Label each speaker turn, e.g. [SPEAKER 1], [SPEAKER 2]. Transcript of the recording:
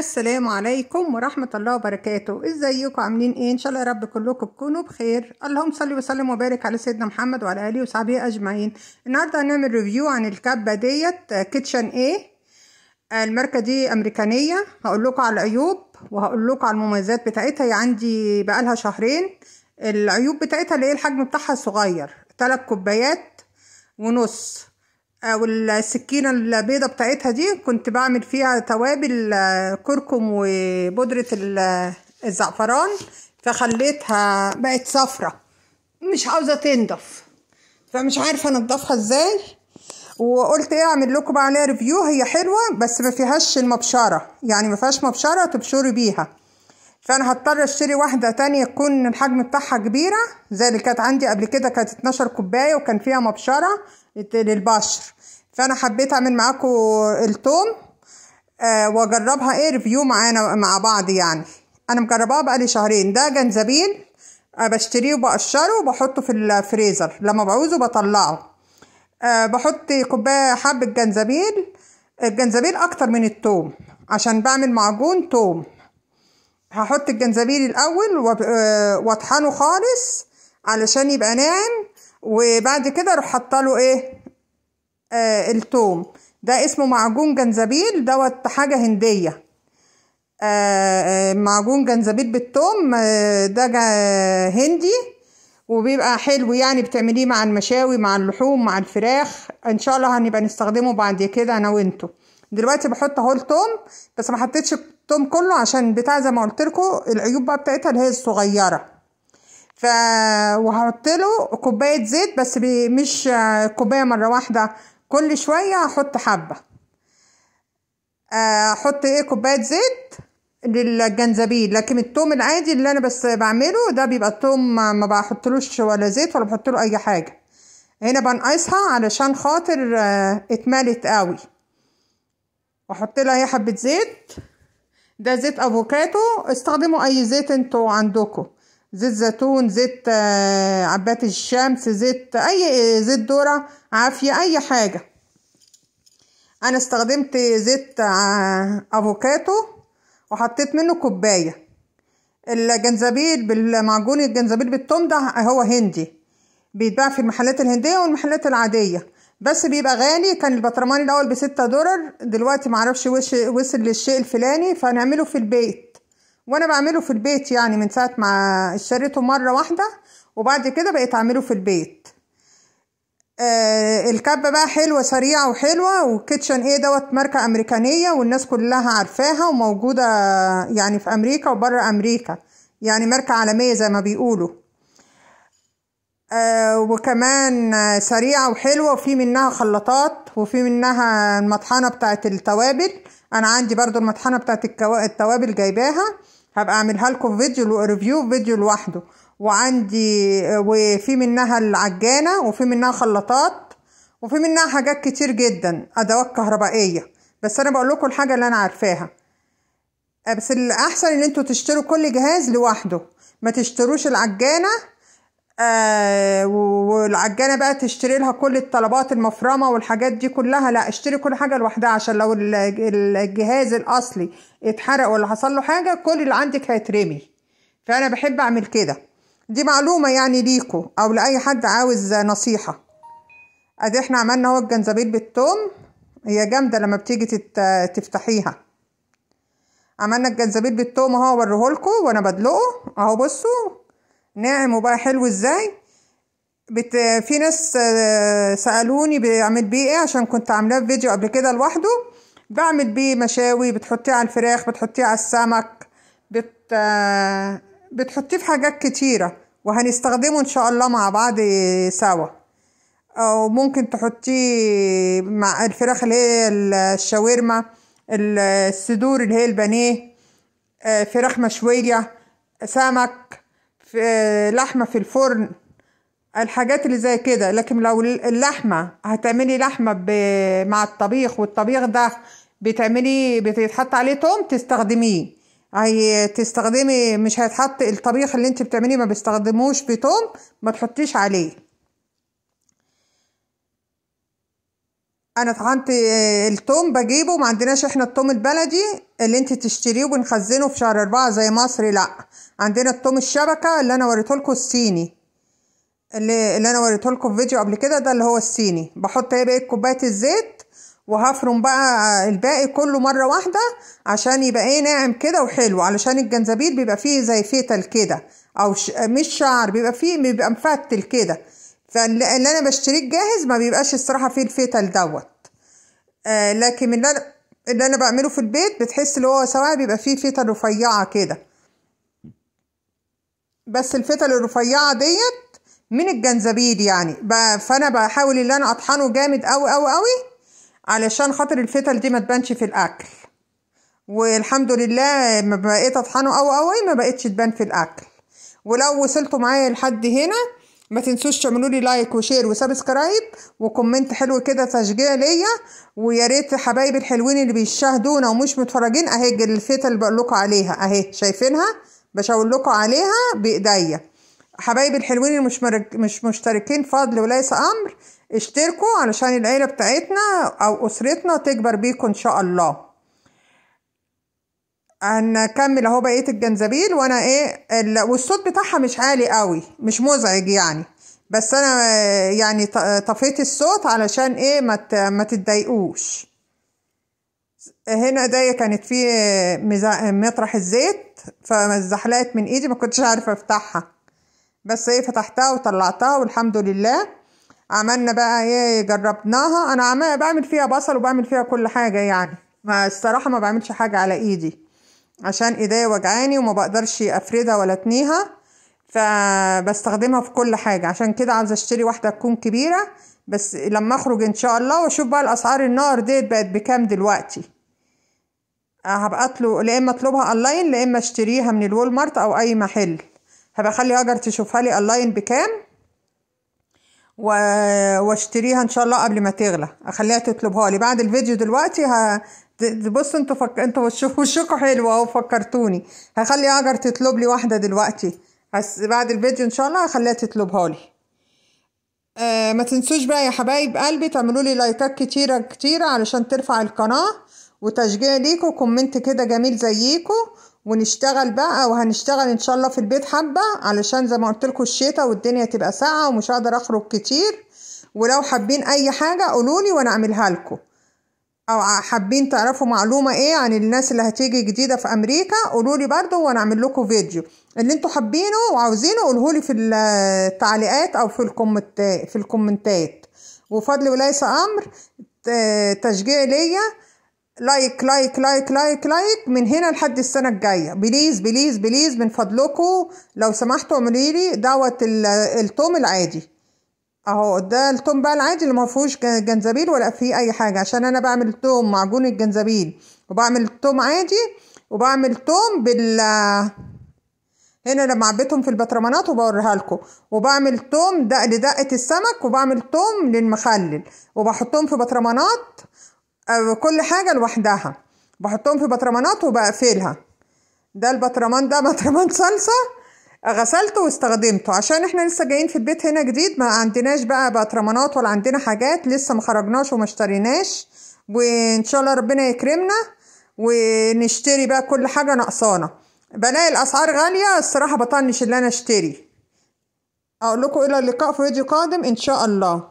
[SPEAKER 1] السلام عليكم ورحمة الله وبركاته ازيكم عاملين ايه ان شاء الله يا رب كلكم تكونوا بخير اللهم صل وسلم وبارك على سيدنا محمد وعلى اله وصحبه اجمعين النهارده هنعمل ريفيو عن الكبه ديت كيتشن ايه الماركه دي امريكانيه هقول لكم على العيوب وهقول لكم على المميزات بتاعتها هي يعني عندي بقالها شهرين العيوب بتاعتها اللي هي الحجم بتاعها صغير ثلاث كوبايات ونص او آه، السكينة البيضة بتاعتها دي كنت بعمل فيها توابل آه، كركم وبودرة الزعفران فخليتها بقت صفرة مش عاوزة تنضف فمش عارفة انضفها ازاي وقلت ايه اعمل لكم عليها ريفيو هي حلوة بس ما فيهاش المبشرة يعني ما فيهاش مبشرة تبشري بيها فانا هضطر اشتري واحده تانية يكون الحجم بتاعها كبيره زي اللي كانت عندي قبل كده كانت 12 كوبايه وكان فيها مبشره للبشر فانا حبيت اعمل معاكم التوم آه واجربها ايه ريفيو معانا مع بعض يعني انا مجرباها بقالي شهرين ده جنزبيل آه بشتريه وبقشره وبحطه في الفريزر لما بعوزه بطلعه آه بحط كوبايه حبه جنزبيل الجنزبيل اكتر من التوم عشان بعمل معجون توم هحط الجنزبيل الاول آه، واطحنه خالص علشان يبقى ناعم وبعد كده اروح حاطه له ايه آه التوم ده اسمه معجون جنزبيل دوت حاجه هنديه آه, آه، معجون جنزبيل بالثوم آه ده هندي وبيبقى حلو يعني بتعمليه مع المشاوي مع اللحوم مع الفراخ ان شاء الله هنبقى نستخدمه بعد كده انا وانتو دلوقتي بحط اهو التوم بس ما حطيتش توم كله عشان بتاع زي ما قلت لكم العيوب بقى بتاعتها اللي هي الصغيره ف وهحط له كوبايه زيت بس مش كوبايه مره واحده كل شويه هحط حبه احط آه، ايه كوبايه زيت للجنزبيل لكن التوم العادي اللي انا بس بعمله ده بيبقى التوم ما بحطلوش ولا زيت ولا بحط له اي حاجه هنا بنقصها علشان خاطر آه، اتملت قوي واحط لها هي حبه زيت ده زيت افوكاتو استخدموا اي زيت انتوا عندكم زيت زيتون زيت آه، عبات الشمس زيت اي زيت ذره عافيه اي حاجه انا استخدمت زيت آه، افوكاتو وحطيت منه كوبايه الجنزبيل بالمعجون الجنزبيل بالتوم ده هو هندي بيتباع في المحلات الهنديه والمحلات العاديه بس بيبقى غالي كان البطرمان الاول بستة دولار دلوقتي معرفش وش وصل للشيء الفلاني فنعمله في البيت وانا بعمله في البيت يعني من ساعه ما اشتريته مره واحده وبعد كده بقيت اعمله في البيت آه الكبه بقى حلوه سريعه وحلوه وكيتشن ايه دوت ماركه امريكانيه والناس كلها عارفاها وموجوده يعني في امريكا وبره امريكا يعني ماركه عالميه زي ما بيقولوا آه، وكمان سريعة وحلوة وفي منها خلاطات وفي منها المطحنة بتاعت التوابل أنا عندي برضو المطحنة بتاعت التوابل جايباها هبقى أعملها لكم فيديو ريفيو فيديو لوحده وعندي آه، وفي منها العجانة وفي منها خلاطات وفي منها حاجات كتير جدا أدوات كهربائية بس أنا بقول لكم الحاجة اللي أنا عارفاها آه، بس الأحسن إن أنتوا تشتروا كل جهاز لوحده ما تشتروش العجانة آه، والعجانه بقى تشتري لها كل الطلبات المفرمه والحاجات دي كلها لا اشتري كل حاجه لوحدها عشان لو الجهاز الاصلي اتحرق ولا حصل له حاجه كل اللي عندك هيترمي فانا بحب اعمل كده دي معلومه يعني ليكوا او لاي حد عاوز نصيحه ادي احنا عملنا اهو الجنزبيل بالثوم هي جامده لما بتيجي تفتحيها عملنا الجنزبيل بالثوم اهو اوريهولكوا وانا بدلقه اهو بصوا ناعم وبقى حلو ازاي بت... في ناس آه، سألوني بعمل بيه ايه عشان كنت عاملاه في فيديو قبل كده لوحده بعمل بيه مشاوي بتحطيه على الفراخ بتحطيه على السمك بت... آه، بتحطيه في حاجات كتيرة وهنستخدمه ان شاء الله مع بعض سوا او ممكن تحطيه مع الفراخ اللي هي الشاورما الصدور اللي هي البانيه آه، فراخ مشوية سمك في آه، لحمة في الفرن الحاجات اللي زي كده لكن لو اللحمة هتعملي لحمة مع الطبيخ والطبيخ ده بتعملي بتتحط عليه توم تستخدميه اي تستخدمي مش هيتحط الطبيخ اللي انت بتعمليه ما بيستخدموش بتوم ما تحطيش عليه انا طحنت آه، التوم بجيبه ما عندناش احنا التوم البلدي اللي انت تشتريه وبنخزنه في شهر أربعة زي مصر لا عندنا التوم الشبكة اللي انا لكم الصيني اللي, اللي انا لكم في فيديو قبل كده ده اللي هو الصيني بحط ايه بقية كوباية الزيت وهفرم بقى الباقي كله مرة واحدة عشان يبقى ايه ناعم كده وحلو علشان الجنزبيل بيبقى فيه زي فيتل كده او ش... مش شعر بيبقى فيه بيبقى مفتل كده فاللي انا بشتريه جاهز ما بيبقاش الصراحه فيه الفيتال دوت آه لكن اللي انا اللي انا بعمله في البيت بتحس اللي هو سواء بيبقى فيه فتل رفيعه كده بس الفتل الرفيعه ديت من الجنزبيل يعني فانا بحاول ان انا اطحنه جامد قوي قوي قوي علشان خاطر الفتل دي ما تبانش في الاكل والحمد لله ما بقيت اطحنه قوي قوي ما بقتش تبان في الاكل ولو وصلتوا معايا لحد هنا ما تنسوش تعملوا لي لايك وشير وسبسكرايب وكومنت حلو كده تشجيع ليا ويا ريت حبايبي الحلوين اللي بيشاهدونا ومش متفرجين اهي الفيته اللي بقول لكم عليها اهي شايفينها بشاور لكم عليها بايديا حبايبي الحلوين اللي مش مش مشتركين فضل وليس امر اشتركوا علشان العيله بتاعتنا او اسرتنا تكبر بيكم ان شاء الله هنكمل اهو بقيه الجنزبيل وانا ايه والصوت بتاعها مش عالي قوي مش مزعج يعني بس انا يعني طفيت الصوت علشان ايه ما ما تتضايقوش هنا ايديا كانت في مطرح الزيت فمزحلقت من ايدي ما كنتش عارفه افتحها بس ايه فتحتها وطلعتها والحمد لله عملنا بقى ايه جربناها انا عمال بعمل فيها بصل وبعمل فيها كل حاجه يعني ما الصراحه ما بعملش حاجه على ايدي عشان ايديا وجعاني وما بقدرش افردها ولا اتنيها فبستخدمها في كل حاجة عشان كده عاوزة اشتري واحدة تكون كبيرة بس لما اخرج ان شاء الله واشوف بقى الاسعار النار ديت بقت بكام دلوقتي آه، هبقى اطلب لا اما اطلبها اونلاين لا اما اشتريها من الوول مارت او اي محل هبقى اخلي اجر تشوفها لي اونلاين بكام واشتريها ان شاء الله قبل ما تغلى اخليها تطلبها لي بعد الفيديو دلوقتي ه... بصوا انتوا فك... انتوا وشكوا حلو اهو فكرتوني هخلي اجر تطلب لي واحده دلوقتي بس بعد الفيديو ان شاء الله هخليها تطلبها لي آه ما تنسوش بقى يا حبايب قلبي تعملوا لي لايكات كتيره كتيره علشان ترفع القناه وتشجيع ليكوا كومنت كده جميل زيكوا ونشتغل بقى وهنشتغل ان شاء الله في البيت حبه علشان زي ما قلت لكم الشتا والدنيا تبقى ساقعه ومش هقدر اخرج كتير ولو حابين اي حاجه قولولي وانا اعملها لكم او حابين تعرفوا معلومه ايه عن الناس اللي هتيجي جديده في امريكا قولولي برضو وانا اعمل لكم فيديو اللي انتوا حابينه وعاوزينه قولهولي في التعليقات او في الكومنتات في الكومنتات وفضل وليس امر تشجيع ليا لايك لايك لايك لايك لايك من هنا لحد السنة الجاية بليز بليز بليز من فضلكم لو سمحتوا اعملوا لي دعوة التوم العادي اهو ده التوم بقى العادي اللي ما فيهوش جنزبيل ولا فيه اي حاجة عشان انا بعمل توم معجون الجنزبيل وبعمل توم عادي وبعمل توم بال هنا لما عبيتهم في البطرمانات وبوريها لكم وبعمل توم دق لدقة السمك وبعمل توم للمخلل وبحطهم في بطرمانات كل حاجة لوحدها بحطهم في بطرمانات وبقفلها ده البطرمان ده بطرمان صلصة غسلته واستخدمته عشان احنا لسه جايين في البيت هنا جديد ما عندناش بقى بطرمانات ولا عندنا حاجات لسه ما خرجناش وما اشتريناش وان شاء الله ربنا يكرمنا ونشتري بقى كل حاجة ناقصانا بلاقي الاسعار غالية الصراحة بطنش اللي انا اشتري اقول لكم الى اللقاء في فيديو قادم ان شاء الله